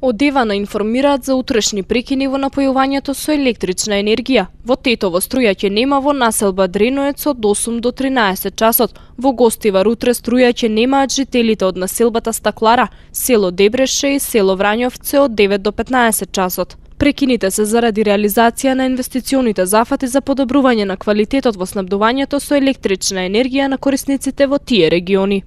Од Девана информираат за утрешни прекини во напојувањето со електрична енергија. Во Тетово струја ќе нема во населба Дреноец од 8 до 13 часот. Во Гостивар утре струја ќе немаат жителите од населбата Стаклара, село Дебреше и село Врањовце од 9 до 15 часот. Прекините се заради реализација на инвестиционите зафати за подобрување на квалитетот во снабдувањето со електрична енергија на корисниците во тие региони.